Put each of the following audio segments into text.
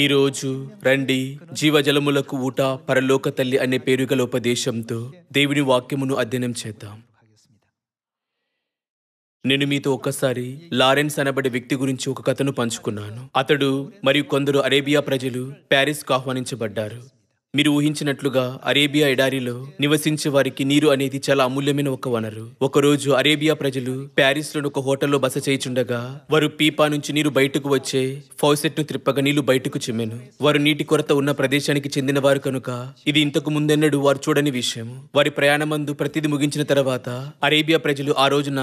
ఈరోజు రండి జీవజలములకు ఊట పరలోక తల్లి అనే పేరు గల ఉపదేశంతో దేవుని వాక్యమును అధ్యయనం చేద్దాం నేను మీతో ఒక్కసారి లారెన్స్ అనబడే వ్యక్తి గురించి ఒక కథను పంచుకున్నాను అతడు మరియు కొందరు అరేబియా ప్రజలు ప్యారిస్కు ఆహ్వానించబడ్డారు మీరు ఊహించినట్లుగా అరేబియా ఎడారిలో నివసించే వారికి నీరు అనేది చాలా అమూల్యమైన ఒక వనరు ఒకరోజు అరేబియా ప్రజలు ప్యారిస్ లోని ఒక హోటల్లో బస చేయిచుండగా వారు పీపా నుంచి నీరు బయటకు వచ్చే ఫౌసెట్ ను త్రిప్పగా నీళ్లు బయటకు చిమ్మెను వారు నీటి కొరత ఉన్న ప్రదేశానికి చెందిన వారు కనుక ఇది ఇంతకు ముందెన్నడూ వారు చూడని విషయం వారి ప్రయాణమందు ప్రతిది ముగించిన తర్వాత అరేబియా ప్రజలు ఆ రోజున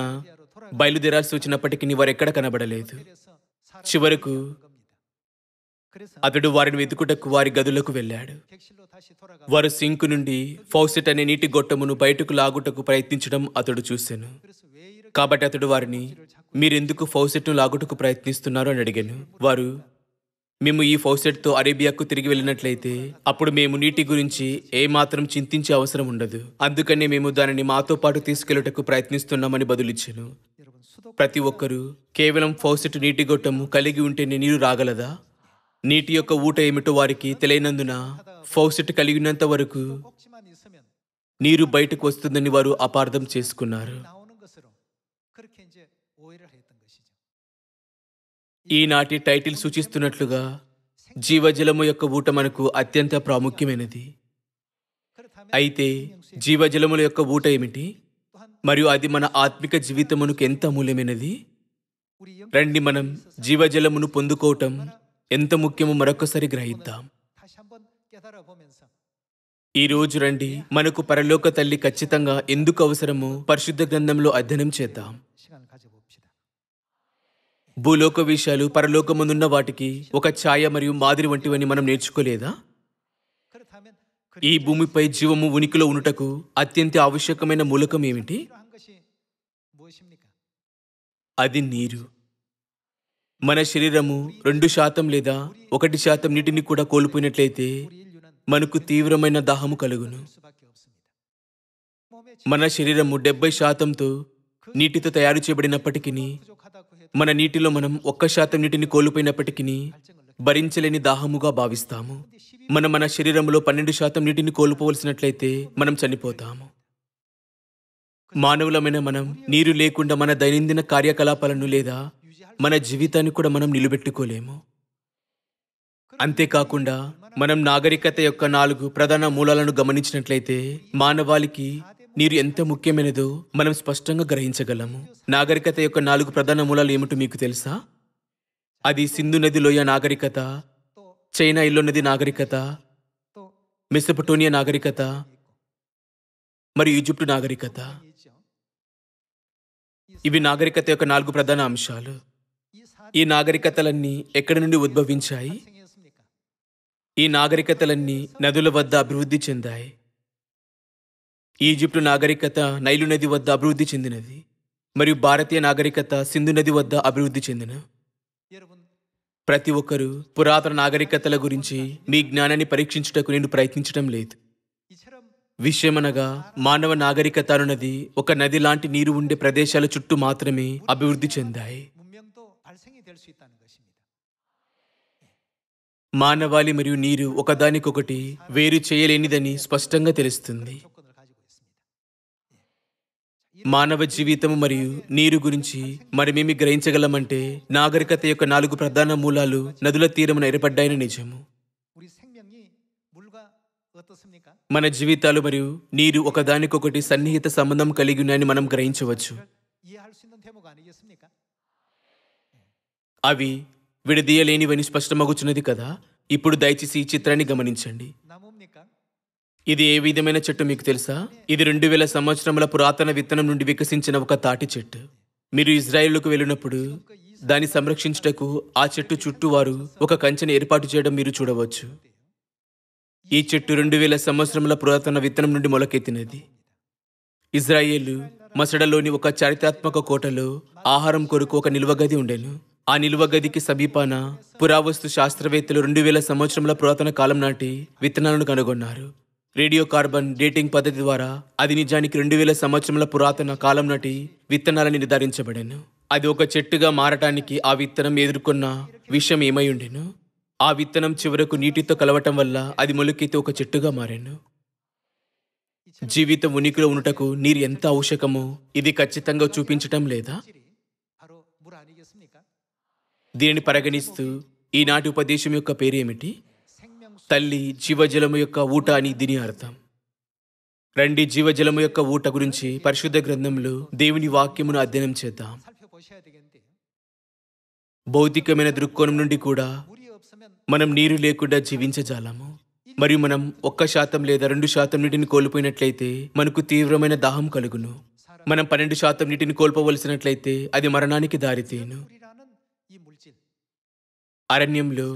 బయలుదేరాల్సి వచ్చినప్పటికీ వారు ఎక్కడ కనబడలేదు చివరకు అతడు వారిని వెతుకుటకు వారి గదులకు వెళ్ళాడు వారు సింకు నుండి ఫౌసెట్ అనే నీటి గొట్టమును బయటకు లాగుటకు ప్రయత్నించడం అతడు చూశాను కాబట్టి అతడు వారిని మీరెందుకు ఫౌసెట్ను లాగుటకు ప్రయత్నిస్తున్నారు అని అడిగాను వారు మేము ఈ ఫౌసెట్తో అరేబియాకు తిరిగి వెళ్ళినట్లయితే అప్పుడు మేము నీటి గురించి ఏమాత్రం చింతించే అవసరం ఉండదు అందుకనే మేము దానిని మాతో పాటు తీసుకెళ్లటకు ప్రయత్నిస్తున్నామని బదులిచ్చాను ప్రతి ఒక్కరూ కేవలం ఫౌసెట్ నీటి గొట్టము కలిగి ఉంటేనే నీరు రాగలదా నీటి యొక్క ఊట ఏమిటో వారికి తెలియనందున ఫౌసెట్ కలిగినంత వరకు నీరు బయటకు వస్తుందని వారు అపార్థం చేసుకున్నారు ఈనాటి టైటిల్ సూచిస్తున్నట్లుగా జీవజలము యొక్క ఊట మనకు అత్యంత ప్రాముఖ్యమైనది అయితే జీవజలముల యొక్క ఊట ఏమిటి మరియు అది మన ఆత్మిక జీవితమునకు ఎంత అమూల్యమైనది రండి మనం జీవజలమును పొందుకోవటం ఎంత ముఖ్యమో మరొకసారి గ్రహిద్దాం ఈ రోజు రండి మనకు పరలోక తల్లి ఖచ్చితంగా ఎందుకు అవసరమో పరిశుద్ధ గ్రంథంలో అధ్యయనం చేద్దాం భూలోక విషయాలు పరలోక ముందున్న వాటికి ఒక ఛాయ మరియు మాదిరి వంటివని మనం నేర్చుకోలేదా ఈ భూమిపై జీవము ఉనికిలో ఉనుటకు అత్యంత ఆవశ్యకమైన మూలకం ఏమిటి అది నీరు మన శరీరము రెండు శాతం లేదా ఒకటి శాతం నీటిని కూడా కోల్పోయినట్లయితే మనకు తీవ్రమైన దాహము కలుగును మన శరీరము డెబ్బై శాతంతో నీటితో తయారు చేయబడినప్పటికీ మన నీటిలో మనం ఒక్క శాతం నీటిని కోల్పోయినప్పటికీ భరించలేని దాహముగా భావిస్తాము మనం మన శరీరంలో పన్నెండు శాతం నీటిని కోల్పోవలసినట్లయితే మనం చనిపోతాము మానవులమైన మనం నీరు లేకుండా మన దైనందిన కార్యకలాపాలను లేదా మన జీవితాన్ని కూడా మనం నిలబెట్టుకోలేము అంతేకాకుండా మనం నాగరికత యొక్క నాలుగు ప్రధాన మూలాలను గమనించినట్లయితే మానవాళికి నీరు ఎంత ముఖ్యమైనదో మనం స్పష్టంగా గ్రహించగలము నాగరికత యొక్క నాలుగు ప్రధాన మూలాలు ఏమిటో మీకు తెలుసా అది సింధు నది లోయ నాగరికత చైనా ఇల్లు నది నాగరికత మెసపటోనియా నాగరికత మరియు ఈజిప్టు నాగరికత ఇవి నాగరికత యొక్క నాలుగు ప్రధాన అంశాలు ఈ నాగరికతలన్నీ ఎక్కడి నుండి ఉద్భవించాయి ఈ నాగరికతలన్నీ నదుల వద్ద అభివృద్ధి చెందాయి ఈజిప్టు నాగరికత నైలు నది వద్ద అభివృద్ధి చెందినది మరియు భారతీయ నాగరికత సింధు నది వద్ద అభివృద్ధి చెందిన ప్రతి ఒక్కరూ పురాతన నాగరికతల గురించి మీ జ్ఞానాన్ని పరీక్షించుటకు నేను ప్రయత్నించడం లేదు విషయమనగా మానవ నాగరికత అన్నది ఒక నది లాంటి నీరు ఉండే ప్రదేశాల చుట్టూ మాత్రమే అభివృద్ధి చెందాయి 수 있다는 것입니다. మానవాళి మరియు నీరు ఒకదానికొకటి వేరు చేయలేనిదని స్పష్టంగా తెలుస్తుంది మానవ జీవితం మరియు నీరు గురించి మరిమేమి గ్రహించగలమంటే నాగరికత యొక్క నాలుగు ప్రధాన మూలాలు నదుల తీరమున ఏర్పడ్డాయని నిజము మన జీవితాలు మరియు నీరు ఒకదానికొకటి సన్నిహిత సంబంధం కలిగి ఉన్నాయని మనం గ్రహించవచ్చు అవి విడదీయలేనివని స్పష్టమగుచున్నది కదా ఇప్పుడు దయచేసి ఈ చిత్రాన్ని గమనించండి ఇది ఏ విధమైన చెట్టు మీకు తెలుసా ఇది రెండు వేల సంవత్సరముల పురాతన విత్తనం నుండి వికసించిన ఒక తాటి చెట్టు మీరు ఇజ్రాయెల్లోకి వెళ్ళినప్పుడు దాన్ని సంరక్షించుటకు ఆ చెట్టు చుట్టూ వారు ఒక కంచెను ఏర్పాటు చేయడం మీరు చూడవచ్చు ఈ చెట్టు రెండు వేల సంవత్సరముల పురాతన విత్తనం నుండి మొలకెత్తినది ఇజ్రాయేల్ మసడలోని ఒక చారిత్రాత్మక కోటలో ఆహారం కొరకు ఒక నిల్వగది ఉండేను ఆ నిలువ గదికి సమీపాన పురావస్తు శాస్త్రవేత్తలు రెండు వేల సంవత్సరముల పురాతన కాలం నాటి విత్తనాలను కనుగొన్నారు రేడియో కార్బన్ డేటింగ్ పద్ధతి ద్వారా అది నిజానికి రెండు వేల సంవత్సరముల పురాతన కాలం నాటి విత్తనాలని నిర్ధారించబడాను అది ఒక చెట్టుగా మారటానికి ఆ విత్తనం ఎదుర్కొన్న విషయం ఏమై ఉండేను ఆ విత్తనం చివరకు నీటితో కలవటం వల్ల అది మొలకెత్తి ఒక చెట్టుగా మారాను జీవితం ఉనికిలో ఉండటకు నీరు ఎంత అవశ్యకమో ఇది ఖచ్చితంగా చూపించటం లేదా దీనిని పరిగణిస్తూ ఈనాటి ఉపదేశం యొక్క పేరేమిటి తల్లి జీవజలము యొక్క ఊట అని దీని అర్థం రండి జీవజలము యొక్క ఊట గురించి పరిశుద్ధ గ్రంథంలో దేవుని వాక్యమును అధ్యయనం చేద్దాం భౌతికమైన దృక్కోణం నుండి కూడా మనం నీరు లేకుండా జీవించజాలము మరియు మనం ఒక్క శాతం లేదా రెండు శాతం నీటిని కోల్పోయినట్లయితే మనకు తీవ్రమైన దాహం కలుగును మనం పన్నెండు శాతం నీటిని కోల్పోవలసినట్లయితే అది మరణానికి దారితీయను అరణ్యంలో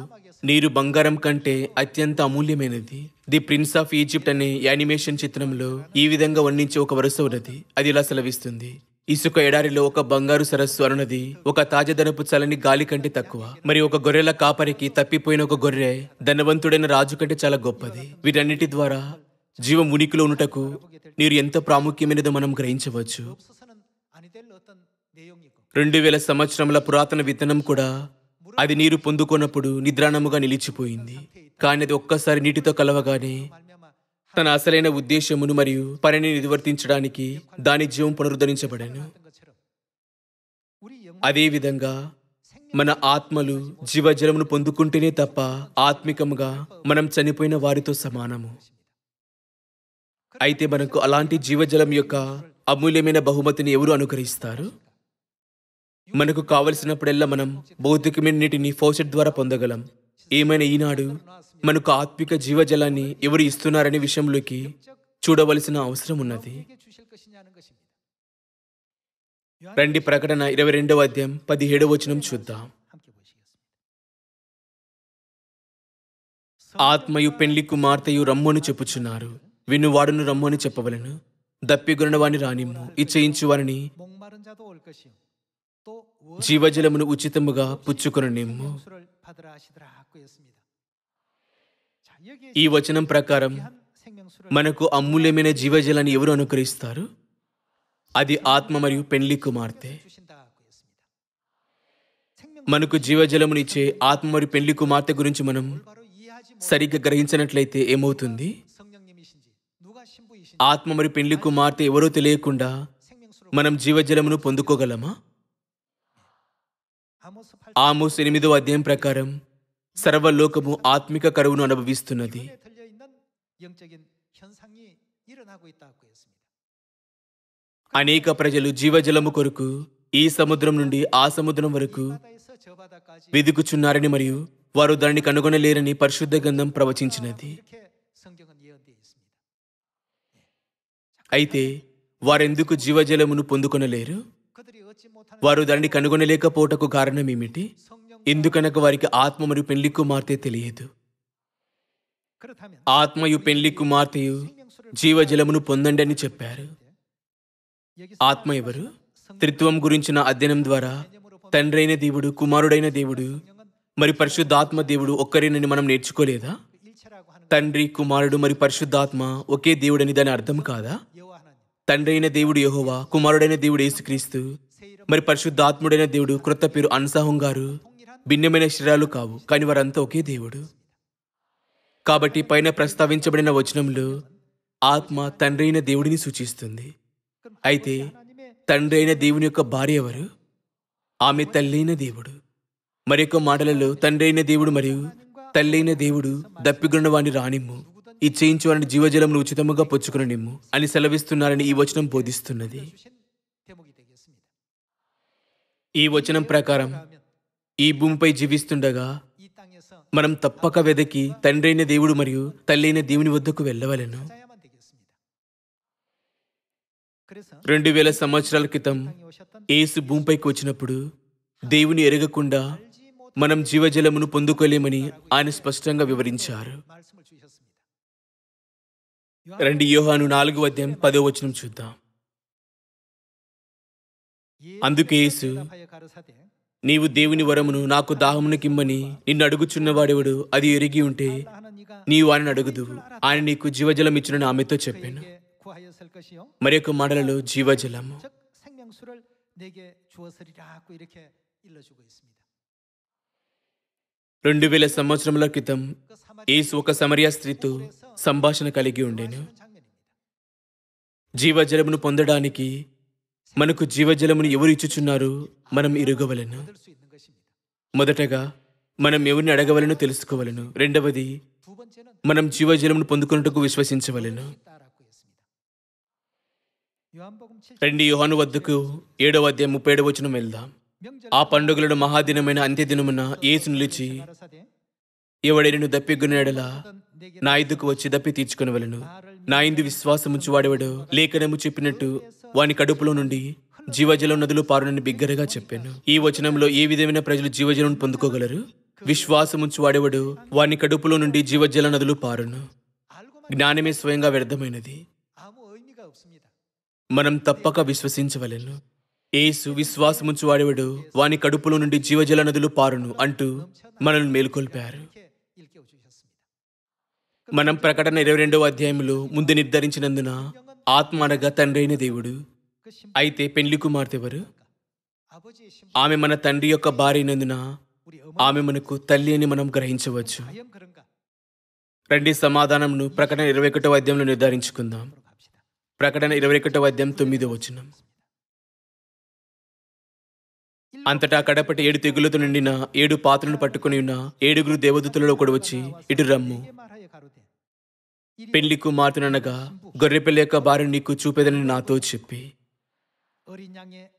నీరు బంగారం కంటే అత్యంత అమూల్యమైనది ది ప్రిన్స్ ఆఫ్ ఈజిప్ట్ అనే యానిమేషన్ చిత్రంలో ఈ విధంగా వర్ణించే ఒక వరుస ఉన్నది అది ఇలా సెలవిస్తుంది ఇసుక ఎడారిలో ఒక బంగారు సరస్సు అనున్నది ఒక తాజాదనపు చలని గాలి కంటే తక్కువ మరి ఒక గొర్రెల కాపరికి తప్పిపోయిన ఒక గొర్రె ధనవంతుడైన రాజు కంటే చాలా గొప్పది వీటన్నిటి ద్వారా జీవం ఉనికిలో ఉన్నటకు నీరు ఎంత ప్రాముఖ్యమైనదో మనం గ్రహించవచ్చు రెండు వేల సంవత్సరముల పురాతన విత్తనం కూడా అది నీరు పొందుకున్నప్పుడు నిద్రాణముగా నిలిచిపోయింది కానీ అది ఒక్కసారి నీటితో కలవగానే తన అసలైన ఉద్దేశమును మరియు పనిని నిర్వర్తించడానికి దాని జీవం పునరుద్ధరించబడాను అదేవిధంగా మన ఆత్మలు జీవజలమును పొందుకుంటేనే తప్ప ఆత్మికముగా మనం చనిపోయిన వారితో సమానము అయితే మనకు అలాంటి జీవజలం యొక్క అమూల్యమైన బహుమతిని ఎవరు అనుకరిస్తారు మనకు కావలసినప్పుడల్లా మనం భౌతికమైన నీటిని ఫౌసెట్ ద్వారా పొందగలం ఏమైనా ఈనాడు మనకు ఆత్మిక జీవజలాన్ని ఎవరు ఇస్తున్నారనే విషయంలోకి చూడవలసిన అవసరం ఉన్నది రండి ప్రకటన ఇరవై రెండవ అధ్యాయం పదిహేడవ వచనం చూద్దాం ఆత్మయు పెండ్లి కుమార్తెయు రమ్మని చెప్పుచున్నారు వాడును రమ్మని చెప్పవలను దప్పిగొనవాని రానిమ్ము ఇచ్చయించు వారిని జీవజలమును ఉచితముగా పుచ్చుకుని నిమ్ము ఈ వచనం ప్రకారం మనకు అమూల్యమైన జీవజలాన్ని ఎవరు అనుకరిస్తారు అది ఆత్మ మరియు పెళ్లి కుమార్తె మనకు జీవజలమునిచ్చే ఆత్మ మరియు పెళ్లి కుమార్తె గురించి మనం సరిగ్గా గ్రహించినట్లయితే ఏమవుతుంది ఆత్మ మరియు పెళ్లి కుమార్తె ఎవరో తెలియకుండా మనం జీవజలమును పొందుకోగలమా ఆమోస్ ఎనిమిదో అధ్యాయం ప్రకారం సర్వలోకము ఆత్మిక కరువును అనుభవిస్తున్నది అనేక ప్రజలు జీవజలము కొరకు ఈ సముద్రం నుండి ఆ సముద్రం వరకు వెదుకుచున్నారని మరియు వారు దానిని కనుగొనలేరని పరిశుద్ధ గంధం ప్రవచించినది అయితే వారెందుకు జీవజలమును పొందుకొనలేరు వారు దాన్ని కనుగొనలేకపోవటకు కారణం ఏమిటి ఎందుకనక వారికి ఆత్మ మరియు పెళ్లి కుమార్తె తెలియదు ఆత్మయు పెళ్లి కుమార్తెయు జీవజలమును పొందండి అని చెప్పారు ఆత్మ ఎవరు త్రిత్వం గురించిన అధ్యయనం ద్వారా తండ్రైన దేవుడు కుమారుడైన దేవుడు మరి పరిశుద్ధాత్మ దేవుడు ఒక్కరేనని మనం నేర్చుకోలేదా తండ్రి కుమారుడు మరి పరిశుద్ధాత్మ ఒకే దేవుడని దాని అర్థం కాదా తండ్రి అయిన దేవుడు యహోవా కుమారుడైన దేవుడు యేసుక్రీస్తు మరి పరిశుద్ధాత్ముడైన దేవుడు క్రొత్త పేరు అన్సాహం గారు భిన్నమైన శరీరాలు కావు కానీ వారంతా ఒకే దేవుడు కాబట్టి పైన ప్రస్తావించబడిన వచనంలో ఆత్మ తండ్రి అయిన దేవుడిని సూచిస్తుంది అయితే తండ్రి అయిన దేవుని యొక్క భార్య ఎవరు ఆమె తల్లి అయిన దేవుడు మరొక మాటలలో తండ్రి అయిన దేవుడు మరియు తల్లి అయిన దేవుడు దప్పిగొండ వాడిని రానిమ్ము ఇచ్చేయించు వాడిని జీవజలంను ఉచితముగా పొచ్చుకుని నిమ్ము అని సెలవిస్తున్నారని ఈ వచనం బోధిస్తున్నది ఈ వచనం ప్రకారం ఈ భూమిపై జీవిస్తుండగా మనం తప్పక వెదకి తండ్రైన దేవుడు మరియు తల్లైన దేవుని వద్దకు వెళ్ళవలను రెండు వేల సంవత్సరాల క్రితం ఏసు భూమిపైకి వచ్చినప్పుడు దేవుని ఎరగకుండా మనం జీవజలమును పొందుకోలేమని ఆయన స్పష్టంగా వివరించారు రెండు యోహాను నాలుగు అధ్యాయం పదో వచనం చూద్దాం అందుకే యేసు నీవు దేవుని వరమును నాకు దాహమునకిమ్మని నిన్ను అడుగుచున్నవాడెవడు అది ఎరిగి ఉంటే నీవు ఆయన అడుగుదు ఆయన నీకు జీవజలం ఇచ్చిన ఆమెతో చెప్పాను మరి యొక్క మాటలలో జీవజలము రెండు వేల సంవత్సరముల క్రితం ఏసు ఒక సమరియా స్త్రీతో సంభాషణ కలిగి ఉండేను జీవజలమును పొందడానికి మనకు జీవజలమును ఎవరు ఇచ్చుచున్నారు మనం ఇరుగవలను మొదటగా మనం ఎవరిని అడగవలను తెలుసుకోవలను రెండవది మనం జీవజలమును పొందుకున్నట్టుకు విశ్వసించవలను రెండు యోహాను వద్దకు ఏడవ అధ్యాయం ముప్పై ఏడవ వచనం వెళ్దాం ఆ పండుగలను మహాదినమైన అంత్యదినమున ఏసు నిలిచి ఎవడైనా దప్పిగొనేడలా నా ఇద్దకు వచ్చి దప్పి తీర్చుకునవలను నా ఇందు విశ్వాసముంచి వాడేవాడు లేఖనము చెప్పినట్టు వాని కడుపులో నుండి జీవజలం నదులు పారునని బిగ్గరగా చెప్పాను ఈ వచనంలో ఏ విధమైన ప్రజలు జీవజలం పొందుకోగలరు విశ్వాసముంచి వాడేవాడు వాని కడుపులో నుండి జీవజల నదులు పారును జ్ఞానమే స్వయంగా వ్యర్థమైనది మనం తప్పక విశ్వసించవలను ఏసు విశ్వాసముంచి వాడేవాడు వాని కడుపులో నుండి జీవజల నదులు పారును అంటూ మనల్ని మేలుకొల్పారు మనం ప్రకటన ఇరవై రెండవ అధ్యాయంలో ముందు నిర్ధారించినందున ఆత్మ అనగా తండ్రైన దేవుడు అయితే పెళ్లి కుమార్తెవరు ఆమె మన తండ్రి యొక్క భార్యనందున ఆమె మనకు తల్లి అని మనం గ్రహించవచ్చు రండి సమాధానంను ప్రకటన ఇరవై ఒకటో అధ్యాయంలో నిర్ధారించుకుందాం ప్రకటన ఇరవై ఒకటో అధ్యాయం తొమ్మిదో వచనం అంతటా కడపటి ఏడు తెగులతో నిండిన ఏడు పాత్రను పట్టుకుని ఉన్న ఏడుగురు దేవదూతలలో ఒకడు వచ్చి ఇటు రమ్ము పెళ్లి కుమార్తెనగా గొర్రెపిల్ల యొక్క భార్య నీకు చూపేదని నాతో చెప్పి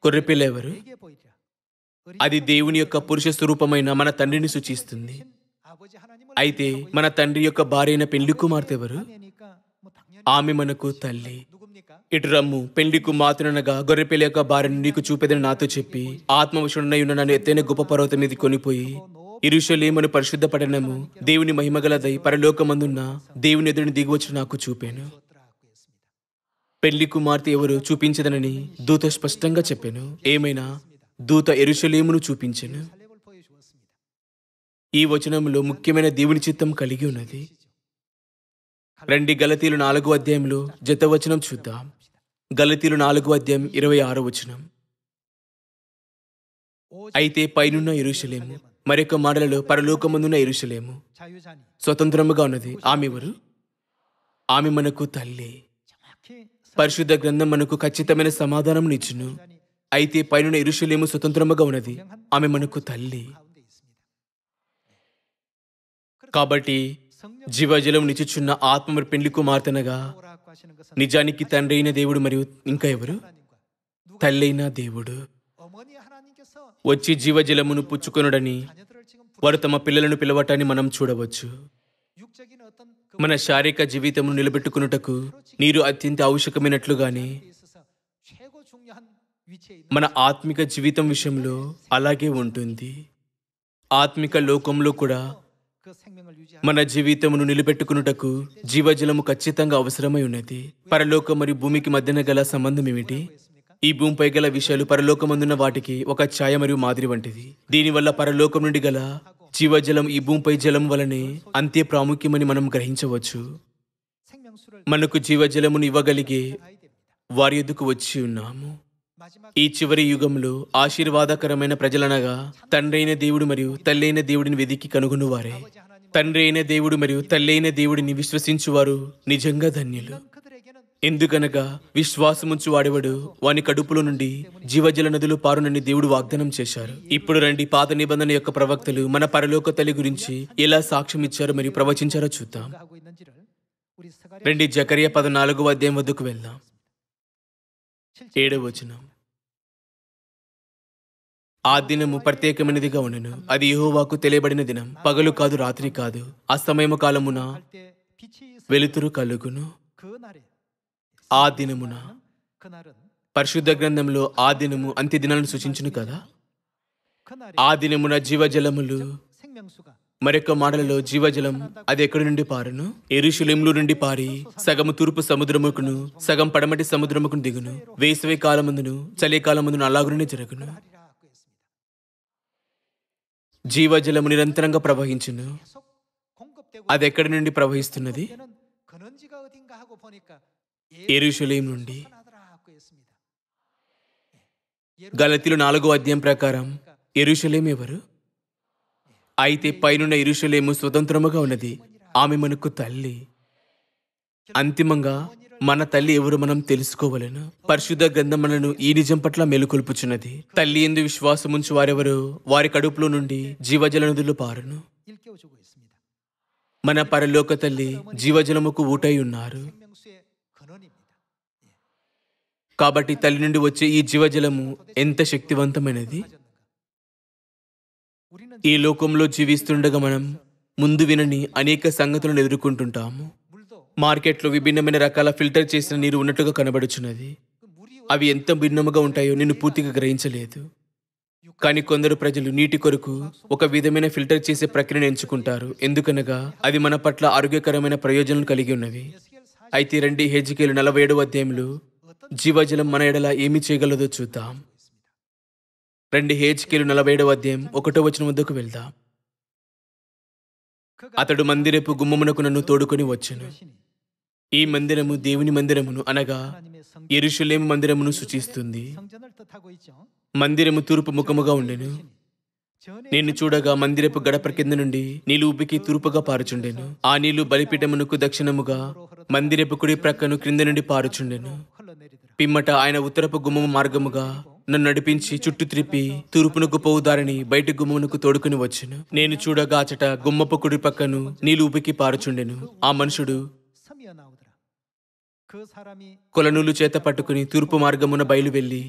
గొర్రెపిల్ల ఎవరు అది దేవుని యొక్క పురుష స్వరూపమైన మన తండ్రిని సూచిస్తుంది అయితే మన తండ్రి యొక్క భార్య అయిన పెళ్లి కుమార్తె ఎవరు ఆమె మనకు తల్లి ఇటు రమ్ము పెళ్లి కుమార్తెనగా గొర్రెపిల్ల యొక్క భార్యను నీకు చూపేదని నాతో చెప్పి ఆత్మవశుడనై నన్ను ఎత్తైన గొప్ప పర్వతం మీద కొనిపోయి ఇరుషలేమును పరిశుద్ధ పట్టణము దేవుని మహిమగలదై పరలోకమందున్న దేవుని ఎదురుని దిగువచ్చు నాకు చూపాను పెళ్లి కుమార్తె ఎవరు చూపించదనని దూత స్పష్టంగా చెప్పాను ఏమైనా దూత ఎరుషలేమును చూపించాను ఈ వచనంలో ముఖ్యమైన దేవుని చిత్తం కలిగి ఉన్నది రండి గలతీలు నాలుగు అధ్యాయంలో జతవచనం చూద్దాం గలతీలు నాలుగు అధ్యాయం ఇరవై ఆరో వచనం అయితే పైనున్న ఎరుషలేము మరొక మాటలలో పరలోకమందున్న ఇరుషలేము స్వతంత్రముగా ఉన్నది ఆమె ఎవరు ఆమె మనకు తల్లి పరిశుద్ధ గ్రంథం మనకు ఖచ్చితమైన సమాధానం ఇచ్చును అయితే పైన ఇరుషులేము స్వతంత్రముగా ఉన్నది ఆమె మనకు తల్లి కాబట్టి జీవజలం నిచ్చుచున్న ఆత్మ పెండ్లి కుమార్తెనగా నిజానికి తండ్రి అయిన దేవుడు మరియు ఇంకా ఎవరు తల్లైన దేవుడు వచ్చి జీవజలమును పుచ్చుకొనుడని వారు తమ పిల్లలను పిలవటాన్ని మనం చూడవచ్చు మన శారీరక జీవితమును నిలబెట్టుకున్నటకు నీరు అత్యంత ఆవశ్యకమైనట్లుగానే మన ఆత్మిక జీవితం విషయంలో అలాగే ఉంటుంది ఆత్మిక లోకంలో కూడా మన జీవితమును నిలబెట్టుకున్నటకు జీవజలము ఖచ్చితంగా అవసరమై ఉన్నది పరలోకం మరియు భూమికి మధ్యన గల సంబంధం ఏమిటి ఈ భూమిపై గల విషయాలు పరలోకమందున్న వాటికి ఒక ఛాయ మరియు మాదిరి వంటిది దీనివల్ల పరలోకం నుండి గల జీవజలం ఈ భూమిపై జలం వలనే అంతే ప్రాముఖ్యమని మనం గ్రహించవచ్చు మనకు జీవజలమును ఇవ్వగలిగే వారి ఎదుకు వచ్చి ఉన్నాము ఈ చివరి యుగంలో ఆశీర్వాదకరమైన ప్రజలనగా తండ్రైన దేవుడు మరియు తల్లైన దేవుడిని వెదికి కనుగొనువారే తండ్రి అయిన దేవుడు మరియు తల్లైన దేవుడిని విశ్వసించువారు నిజంగా ధన్యులు ఎందుకనగా విశ్వాసముంచు వాడేవాడు వాని కడుపులో నుండి జీవజల నదులు పారునని దేవుడు వాగ్దానం చేశారు ఇప్పుడు రండి పాత నిబంధన యొక్క ప్రవక్తలు మన పరలోక తల్లి గురించి ఎలా సాక్ష్యం ఇచ్చారు మరియు ప్రవచించారో చూద్దాం రండి జకరియా పదనాలుగో అధ్యాయం వద్దకు వెళ్దాం ఏడవ వచనం ఆ దినము ప్రత్యేకమైనదిగా ఉండను అది యహోవాకు తెలియబడిన దినం పగలు కాదు రాత్రి కాదు అసమయము కాలమున వెలుతురు కలుగును ఆ దినమున పరిశుద్ధ గ్రంథంలో ఆ దినము అంత్య దినాలను సూచించును కదా ఆ దినమున జీవజలములు మరొక మాటలలో జీవజలం అది ఎక్కడి నుండి పారును ఎరుషులెంలు నుండి పారి సగము తూర్పు సముద్రముకును సగం పడమటి సముద్రముకును దిగును వేసవి కాలమందును చలికాలమందును అలాగునే జరగను జీవజలము నిరంతరంగా ప్రవహించును అది ఎక్కడి నుండి ప్రవహిస్తున్నది ఎరుషలేం నుండి గలతిలో నాలుగో అధ్యాయం ప్రకారం ఎరుషలేం ఎవరు అయితే పైనున్న ఇరుషలేము స్వతంత్రముగా ఉన్నది ఆమె మనకు తల్లి అంతిమంగా మన తల్లి ఎవరు మనం తెలుసుకోవాలను పరిశుద్ధ గ్రంథం మనను ఈ నిజం పట్ల మెలుకొల్పుచున్నది తల్లి ఎందు విశ్వాసముంచు వారెవరు వారి కడుపులో నుండి జీవజల నదులు పారును మన పరలోక తల్లి జీవజలముకు ఊటై ఉన్నారు కాబట్టి తల్లి నుండి వచ్చే ఈ జీవజలము ఎంత శక్తివంతమైనది ఈ లోకంలో జీవిస్తుండగా మనం ముందు వినని అనేక సంగతులను ఎదుర్కొంటుంటాము మార్కెట్లో విభిన్నమైన రకాల ఫిల్టర్ చేసిన నీరు ఉన్నట్టుగా కనబడుచున్నది అవి ఎంత భిన్నముగా ఉంటాయో నేను పూర్తిగా గ్రహించలేదు కానీ కొందరు ప్రజలు నీటి కొరకు ఒక విధమైన ఫిల్టర్ చేసే ప్రక్రియను ఎంచుకుంటారు ఎందుకనగా అది మన పట్ల ఆరోగ్యకరమైన ప్రయోజనాలు కలిగి ఉన్నవి అయితే రెండు హెచ్కేలు నలభై ఏడు అధ్యాయంలో జీవజలం మన ఎడల ఏమి చేయగలదో చూద్దాం రెండు హేజ్కేలు నలభై ఏడవ అధ్యాయం ఒకటో వచనం వద్దకు వెళ్దాం అతడు మందిరపు గుమ్మమునకు నన్ను తోడుకొని వచ్చాను ఈ మందిరము దేవుని మందిరమును అనగా ఎరుషులేం మందిరమును సూచిస్తుంది మందిరము తూర్పు ముఖముగా ఉండెను నేను చూడగా మందిరపు గడప కింద నుండి నీలుబికి తూర్పుగా పారుచుండెను ఆ నీళ్లు బలిపీఠమునకు దక్షిణముగా మందిరపు కుడి ప్రక్కను క్రింద నుండి పారుచుండెను పిమ్మట ఆయన ఉత్తరపు గుమ్మము మార్గముగా నన్ను నడిపించి చుట్టూ త్రిప్పి తూర్పునకు పోవు దారిని బయటి గుమ్మమునకు తోడుకుని వచ్చును నేను చూడగా గుమ్మపు కుడి పక్కను నీళ్ళు ఉబికి పారుచుండెను ఆ మనుషుడు కొలనూలు చేత పట్టుకుని తూర్పు మార్గమున బయలు వెళ్లి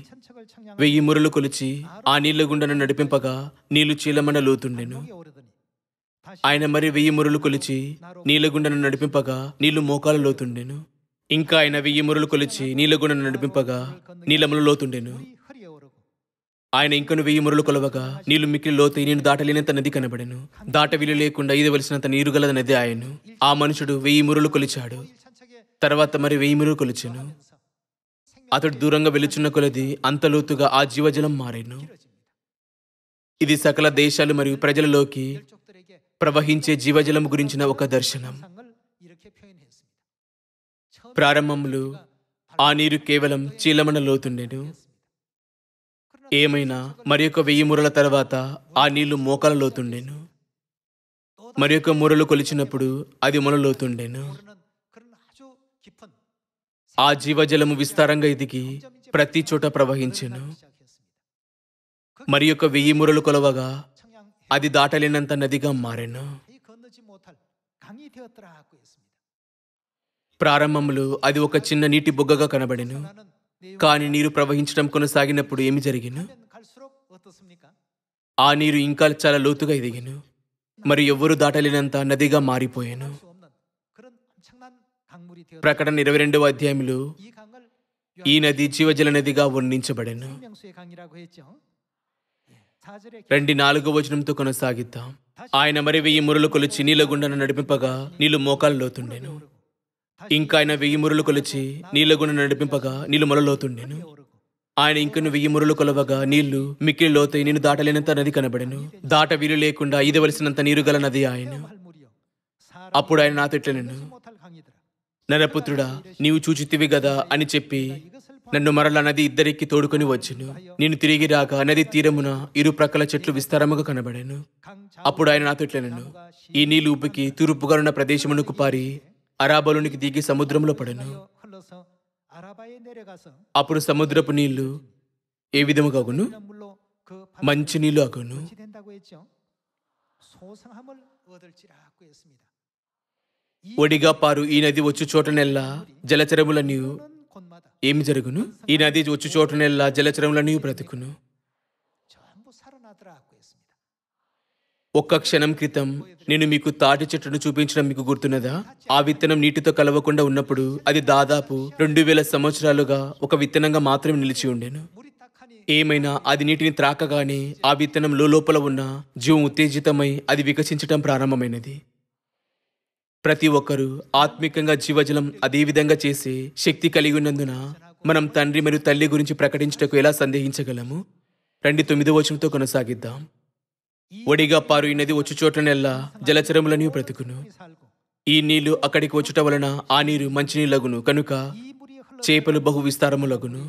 వెయ్యి మురలు కొలిచి ఆ నీళ్ల గుండను నడిపింపగా నీళ్లు చీలమన లోతుండెను ఆయన మరి వెయ్యి మురలు కొలిచి నీళ్ల గుండను నడిపింపగా నీళ్లు మోకాలు లోతుండెను ఇంకా ఆయన వెయ్యి మురులు కొలిచి నీలగుండను నడిపింపగా నీలములు లోతుండెను ఆయన ఇంకను వెయ్యి మురులు కొలవగా నీళ్లు మిక్కిలి లోతు నేను దాటలేనంత నది కనబడెను దాటవిలు లేకుండా ఈదవలసినంత నీరుగల నది ఆయను ఆ మనుషుడు వెయ్యి మురులు కొలిచాడు తర్వాత మరి వెయ్యి మురులు కొలిచాను అతడు దూరంగా వెలుచున్న కొలది అంత లోతుగా ఆ జీవజలం మారేను ఇది సకల దేశాలు మరియు ప్రజలలోకి ప్రవహించే జీవజలం గురించిన ఒక దర్శనం ప్రారంభములు ఆ నీరు కేవలం చీలమణ లోతుండెను ఏమైనా మరి యొక్క వెయ్యి మూరల తర్వాత ఆ నీళ్లు మోకాల లోతుండెను మరి యొక్క మూరలు కొలిచినప్పుడు అది మొనలోతుండెను ఆ జీవజలము విస్తారంగా ఎదిగి ప్రతి చోట ప్రవహించెను మరి యొక్క వెయ్యి మూరలు కొలవగా అది దాటలేనంత నదిగా మారెను ప్రారంభంలో అది ఒక చిన్న నీటి బుగ్గగా కనబడెను కానీ నీరు ప్రవహించడం కొనసాగినప్పుడు ఏమి జరిగిన ఆ నీరు ఇంకా చాలా లోతుగా ఎదిగిను మరి ఎవ్వరూ దాటలేనంత నదిగా మారిపోయాను ప్రకటన ఇరవై రెండవ అధ్యాయంలో ఈ నది జీవజల నదిగా వర్ణించబడను రెండు నాలుగో వచనంతో కొనసాగిద్దాం ఆయన మరి వెయ్యి మురలు కొలిచి నీళ్ళ గుండను నడిపింపగా నీళ్లు మోకాలు లోతుండెను ఇంకా ఆయన వెయ్యి మురులు కొలిచి నీళ్ళ గుణ నడిపింపగా నీళ్ళు మొలలోతుండెను ఆయన ఇంకను వెయ్యి మురులు కొలవగా నీళ్లు మిక్కిలి లోతై నేను దాటలేనంత నది కనబడెను దాట వీలు లేకుండా ఈదవలసినంత నీరు గల నది ఆయన అప్పుడు ఆయన నాతో ఇట్లనెను నరపుత్రుడా నీవు చూచితివి గదా అని చెప్పి నన్ను మరల నది ఇద్దరికి తోడుకొని వచ్చును నేను తిరిగి రాక నది తీరమున ఇరు ప్రక్కల చెట్లు విస్తారముగా కనబడాను అప్పుడు ఆయన నాతో ఇట్లనను ఈ నీళ్లు ఉబ్బికి తూర్పుగా ఉన్న ప్రదేశమునకు పారి అరాబలునికి దిగి సముద్రంలో పడను అప్పుడు సముద్రపు నీళ్లు ఏ విధముగా అగును మంచి నీళ్లు అగును ఒడిగా పారు ఈ నది వచ్చు చోటనెల్లా జలచరముల నీవు ఏమి జరుగును ఈ నది వచ్చు చోటనెల్లా జలచరముల నీవు బ్రతుకును ఒక్క క్షణం క్రితం నేను మీకు తాటి చెట్టును చూపించడం మీకు గుర్తున్నదా ఆ విత్తనం నీటితో కలవకుండా ఉన్నప్పుడు అది దాదాపు రెండు వేల సంవత్సరాలుగా ఒక విత్తనంగా మాత్రమే నిలిచి ఉండేను ఏమైనా అది నీటిని త్రాకగానే ఆ విత్తనం లోపల ఉన్న జీవం ఉత్తేజితమై అది వికసించటం ప్రారంభమైనది ప్రతి ఒక్కరూ ఆత్మికంగా జీవజలం అదేవిధంగా చేసే శక్తి కలిగి ఉన్నందున మనం తండ్రి మరియు తల్లి గురించి ప్రకటించటకు ఎలా సందేహించగలము రెండు తొమ్మిదవచంతో వచనంతో కొనసాగిద్దాం ఒడిగా పారు ఈ నది వచ్చు చోటనెల్లా జలచరముల బ్రతుకును ఈ నీళ్లు అక్కడికి వచ్చుట వలన ఆ నీరు మంచినీళ్ళగును కనుక చేపలు బహు విస్తారములగును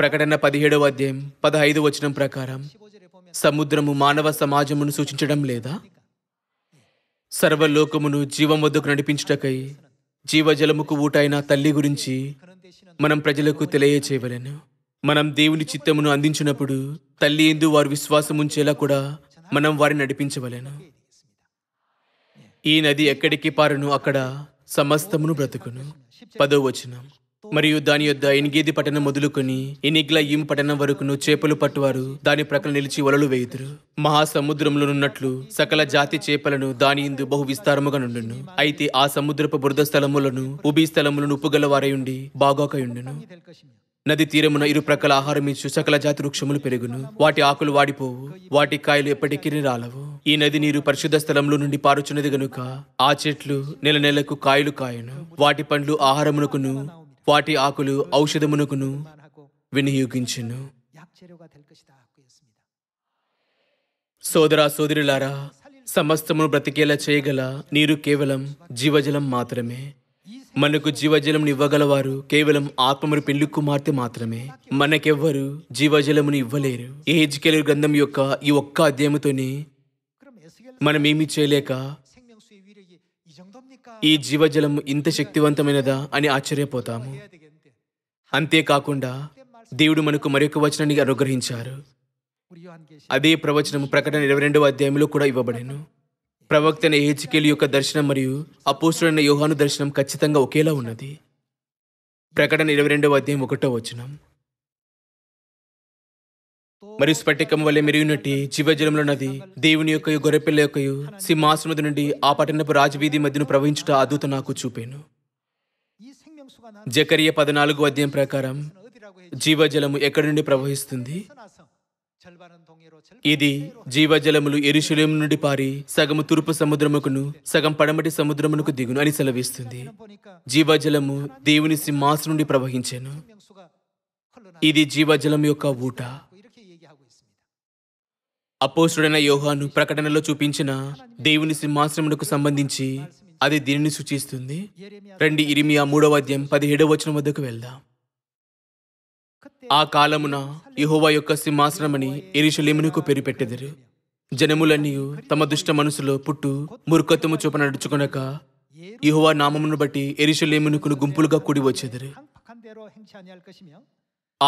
ప్రకటన పదిహేడవ అధ్యాయం పదహైదు వచనం ప్రకారం సముద్రము మానవ సమాజమును సూచించడం లేదా సర్వలోకమును జీవం వద్దకు నడిపించుటకై జీవజలముకు ఊటైన తల్లి గురించి మనం ప్రజలకు తెలియచేయవలను మనం దేవుని చిత్తమును అందించినప్పుడు తల్లి ఎందు వారు విశ్వాసం ఉంచేలా కూడా మనం వారిని నడిపించవలేను ఈ నది ఎక్కడికి పారును అక్కడ సమస్తమును బ్రతుకును పదో వచనం మరియు దాని యొద్ ఎనిగేది పట్టణం మొదలుకొని ఎనిగ్ల ఈ పట్టణం వరకును చేపలు పట్టువారు దాని ప్రక్కన నిలిచి వలలు వేయుదురు మహాసముద్రంలో నున్నట్లు సకల జాతి చేపలను దాని ఇందు బహు విస్తారముగా నుండును అయితే ఆ సముద్రపు బురద స్థలములను ఉబి స్థలములను ఉప్పుగల వారై ఉండి బాగోకయుండును నది తీరమున ఇరుప్రక్కల ఆహారం ఇచ్చు సకల జాతి వృక్షములు పెరుగును వాటి ఆకులు వాడిపోవు వాటి కాయలు ఎప్పటికీ రాలవు ఈ నది నీరు పరిశుద్ధ స్థలంలో నుండి పారుచున్నది గనుక ఆ చెట్లు నెల నెలకు కాయలు కాయను వాటి పండ్లు ఆహారమునకును వాటి ఆకులు ఔషధమునకును వినియోగించును సోదరా సోదరులారా సమస్తమును బ్రతికేలా చేయగల నీరు కేవలం జీవజలం మాత్రమే మనకు జీవజలమును ఇవ్వగలవారు కేవలం ఆత్మమును పెళ్లి కుమార్తె మాత్రమే మనకెవ్వరు జీవజలమును ఇవ్వలేరు ఏజ్కెలు గ్రంథం యొక్క ఈ ఒక్క మనం ఏమి చేయలేక ఈ జీవజలం ఇంత శక్తివంతమైనదా అని ఆశ్చర్యపోతాము అంతేకాకుండా దేవుడు మనకు మరొక వచనాన్ని అనుగ్రహించారు అదే ప్రవచనం ప్రకటన ఇరవై రెండవ అధ్యాయంలో కూడా ఇవ్వబడాను ప్రవక్తైన ఏచికేలు యొక్క దర్శనం మరియు అపోసుడైన యోహాను దర్శనం ఖచ్చితంగా ఒకేలా ఉన్నది ప్రకటన ఇరవై రెండవ అధ్యాయం ఒకటో వచనం మరియు స్ఫటికం వల్లే మెరుగునట్టి జీవజలంలో నది దేవుని యొక్క గొర్రెపిల్ల యొక్క సింహాసనది నుండి ఆ పట్టణపు రాజవీధి మధ్యను ప్రవహించుట అదూత నాకు చూపాను జకరియ పద్నాలుగు అధ్యాయం ప్రకారం జీవజలము ఎక్కడి నుండి ప్రవహిస్తుంది ఇది జీవజలములు ఎరుశలేం నుండి పారి సగము తూర్పు సముద్రముకును సగం పడమటి సముద్రమునకు దిగును అని సెలవిస్తుంది జీవజలము దేవుని సింహాస నుండి ప్రవహించాను ఇది జీవజలం యొక్క ఊట అపోసుడైన యోహాను ప్రకటనలో చూపించిన దేవుని సింహాసనమునకు సంబంధించి అది దీనిని సూచిస్తుంది రండి ఇరిమియా మూడవ అధ్యాయం పదిహేడవ వచనం వద్దకు వెళ్దాం ఆ కాలమున యహోవా యొక్క సింహాసనమని ఎరిశలేమునకు పేరు పెట్టెదరు జనములన్నీ తమ దుష్ట మనసులో పుట్టు మురుకత్వము చూప నడుచుకునక యహోవా నామమును బట్టి ఎరిశలేమునుకును గుంపులుగా కూడి వచ్చేదరు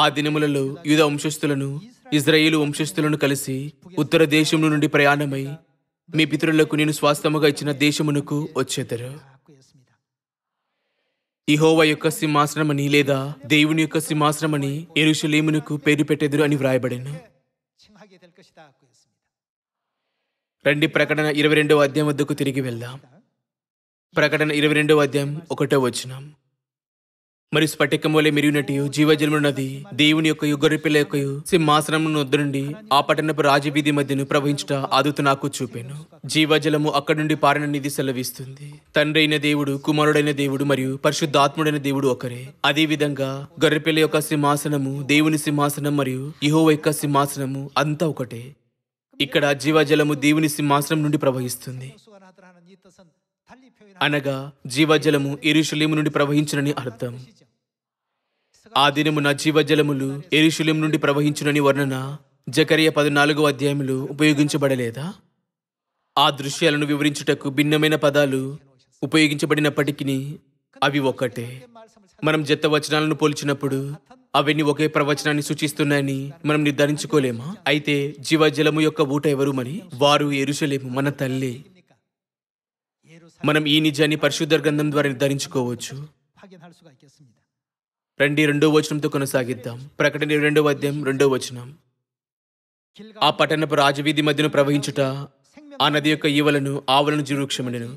ఆ దినములలో యూద వంశస్థులను ఇజ్రాయేలు వంశస్థులను కలిసి ఉత్తర దేశము నుండి ప్రయాణమై మీ పితృలకు నేను స్వాస్థముగా ఇచ్చిన దేశమునకు వచ్చేదరు ఇహోవ యొక్క సింహాసనమని లేదా దేవుని యొక్క సింహాసనమని ఎరుషలేమునకు పేరు పెట్టెదురు అని వ్రాయబడెను రండి ప్రకటన ఇరవై రెండవ అధ్యాయం వద్దకు తిరిగి వెళ్దాం ప్రకటన ఇరవై రెండవ అధ్యాయం ఒకటో వచ్చినాం మరియు స్ఫటికం వలె మెరుగునటియు జీవజలమున్నది దేవుని యొక్క గొర్రె పిల్ల యొక్క సింహాసనమును నొద్దునుండి ఆ పట్టణపు రాజవీధి మధ్యను ప్రవహించుట అదుతు నాకు చూపాను జీవజలము అక్కడి నుండి పారిన నిధి సెలవిస్తుంది తండ్రి అయిన దేవుడు కుమారుడైన దేవుడు మరియు పరిశుద్ధాత్ముడైన దేవుడు ఒకరే అదే విధంగా గొర్రెపిల్ల యొక్క సింహాసనము దేవుని సింహాసనం మరియు ఇహో యొక్క సింహాసనము అంతా ఒకటే ఇక్కడ జీవజలము దేవుని సింహాసనం నుండి ప్రవహిస్తుంది అనగా జీవజలము ఎరుషులేము నుండి ప్రవహించునని అర్థం ఆ దినమున జీవజలములు ఎరుషులేం నుండి ప్రవహించునని వర్ణన జకరియ పద్నాలుగో అధ్యాయములు ఉపయోగించబడలేదా ఆ దృశ్యాలను వివరించుటకు భిన్నమైన పదాలు ఉపయోగించబడినప్పటికీ అవి ఒక్కటే మనం జత వచనాలను పోల్చినప్పుడు అవన్నీ ఒకే ప్రవచనాన్ని సూచిస్తున్నాయని మనం నిర్ధారించుకోలేమా అయితే జీవజలము యొక్క ఊట ఎవరు మరి వారు ఎరుసలేము మన తల్లి మనం ఈ నిజాన్ని పరిశుద్ధ గ్రంథం ద్వారా నిర్ధారించుకోవచ్చు రండి రెండో వచనంతో కొనసాగిద్దాం ప్రకటన రెండవ వద్యం రెండో వచనం ఆ పట్టణపు రాజవీధి మధ్యను ప్రవహించుట ఆ నది యొక్క ఈవలను ఆవలను జీవృక్షములను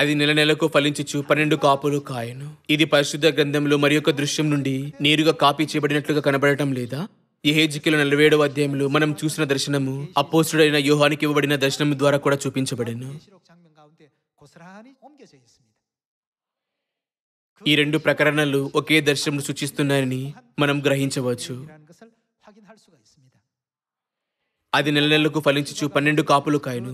అది నెల నెలకు ఫలించుచు పన్నెండు కాపులు కాయను ఇది పరిశుద్ధ గ్రంథంలో మరి యొక్క దృశ్యం నుండి నేరుగా కాపీ చేయబడినట్లుగా కనబడటం లేదా నలభై ఏడవ అధ్యాయంలో మనం చూసిన దర్శనము అపోసుడైన యూహానికి ఇవ్వబడిన దర్శనం ద్వారా కూడా చూపించబడను ఈ రెండు ప్రకరణలు ఒకే దర్శనం సూచిస్తున్నాయని మనం గ్రహించవచ్చు అది నెల నెలకు ఫలించుచు పన్నెండు కాపులు కాయను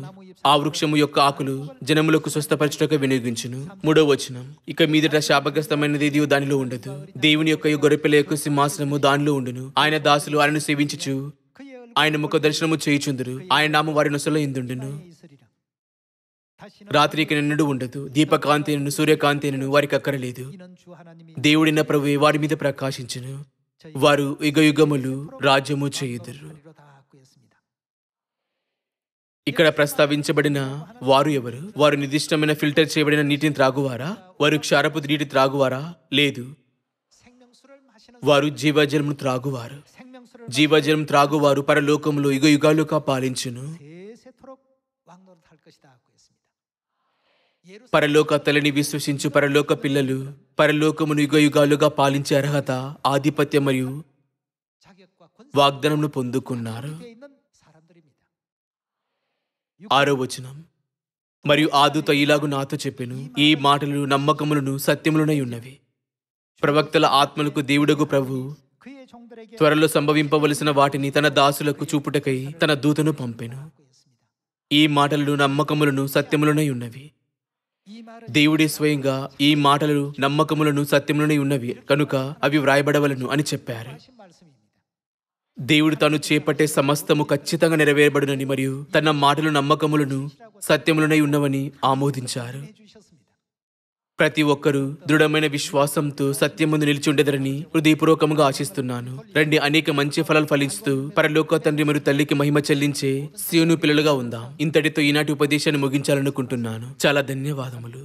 ఆ వృక్షము యొక్క ఆకులు జనములకు స్వస్థపరచుటకు వినియోగించును మూడో వచనం ఇక మీదట శాపగ్రస్తమైనది ఇది దానిలో ఉండదు దేవుని యొక్క గొర్రెపిల్ల యొక్క సింహాసనము దానిలో ఉండును ఆయన దాసులు ఆయనను సేవించుచు ఆయన ముఖ దర్శనము చేయుచుందురు ఆయన నామ వారి నొసలో ఇందుండును రాత్రికి నిండు ఉండదు దీపకాంతిను సూర్యకాంతినను వారికి అక్కరలేదు దేవుడిన ప్రభు వారి మీద ప్రకాశించును వారు యుగయుగములు రాజ్యము చేయుదురు ఇక్కడ ప్రస్తావించబడిన వారు ఎవరు వారు నిర్దిష్టమైన ఫిల్టర్ చేయబడిన నీటిని త్రాగువారా వారు క్షారపు నీటి త్రాగువారా లేదు వారు జీవజలము త్రాగువారు జీవజలం త్రాగువారు యుగ యుగయుగాలుగా పాలించును పరలోక తల్లిని విశ్వసించు పరలోక పిల్లలు పరలోకమును యుగయుగాలుగా పాలించే అర్హత ఆధిపత్యం మరియు వాగ్దానమును పొందుకున్నారు ఆరో వచనం మరియు ఆదుత ఇలాగు నాతో చెప్పెను ఈ మాటలు నమ్మకములను సత్యములనై ఉన్నవి ప్రవక్తల ఆత్మలకు దేవుడగు ప్రభు త్వరలో సంభవింపవలసిన వాటిని తన దాసులకు చూపుటకై తన దూతను పంపెను ఈ మాటలను నమ్మకములను సత్యములనై ఉన్నవి దేవుడే స్వయంగా ఈ మాటలు నమ్మకములను సత్యములనే ఉన్నవి కనుక అవి వ్రాయబడవలను అని చెప్పారు దేవుడు తాను చేపట్టే సమస్తము ఖచ్చితంగా నెరవేరబడునని మరియు తన మాటలు నమ్మకములను సత్యములనై ఉన్నవని ఆమోదించారు ప్రతి ఒక్కరూ దృఢమైన విశ్వాసంతో సత్యం ముందు నిలిచుండెదరని హృదయపూర్వకంగా ఆశిస్తున్నాను రండి అనేక మంచి ఫలాలు ఫలిస్తూ పరలోక తండ్రి మరియు తల్లికి మహిమ చెల్లించే శివును పిల్లలుగా ఉందాం ఇంతటితో ఈనాటి ఉపదేశాన్ని ముగించాలనుకుంటున్నాను చాలా ధన్యవాదములు